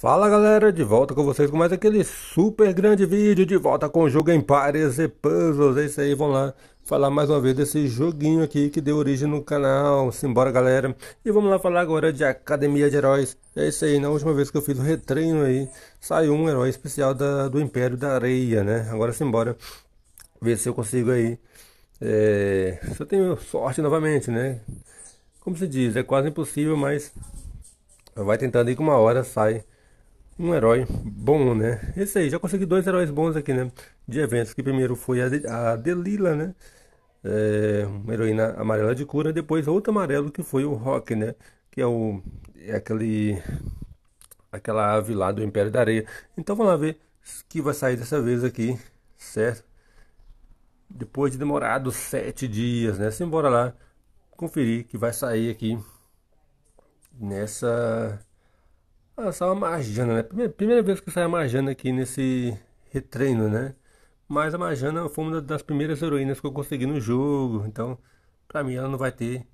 Fala galera, de volta com vocês com mais aquele super grande vídeo, de volta com o jogo em pares e puzzles, é isso aí, vamos lá falar mais uma vez desse joguinho aqui que deu origem no canal, simbora galera, e vamos lá falar agora de Academia de Heróis, é isso aí, na última vez que eu fiz o retreino aí, saiu um herói especial da, do Império da Areia, né, agora simbora ver se eu consigo aí, é, se eu tenho sorte novamente, né, como se diz, é quase impossível, mas... Vai tentando aí que uma hora sai um herói bom, né? Esse aí, já consegui dois heróis bons aqui, né? De eventos, que primeiro foi a, de, a Delila, né? É, uma heroína amarela de cura, depois outro amarelo que foi o Rock, né? Que é o é aquele aquela ave lá do Império da Areia. Então vamos lá ver que vai sair dessa vez aqui, certo? Depois de demorado sete dias, né? Simbora lá conferir que vai sair aqui nessa ah, só a Marjana, né? Primeira, primeira vez que sai a Marjana aqui nesse retreino, né? Mas a Marjana foi uma das primeiras heroínas que eu consegui no jogo, então pra mim ela não vai ter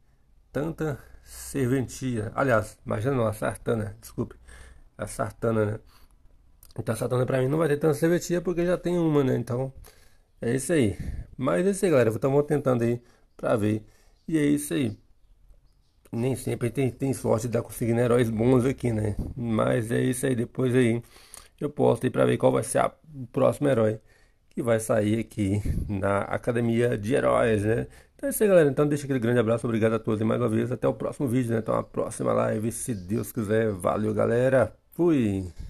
tanta serventia. Aliás, Marjana não, a Sartana, desculpe. A Sartana, né? Então a Sartana pra mim não vai ter tanta serventia porque já tem uma, né? Então é isso aí. Mas é isso aí, galera. Então tá- vamos tentando aí pra ver. E é isso aí nem sempre tem, tem sorte de estar conseguindo né? heróis bons aqui, né? Mas é isso aí, depois aí eu posto aí pra ver qual vai ser a, o próximo herói que vai sair aqui na Academia de Heróis, né? Então é isso aí, galera. Então deixa aquele grande abraço, obrigado a todos e mais uma vez até o próximo vídeo, né? Então a próxima live, se Deus quiser. Valeu, galera. Fui!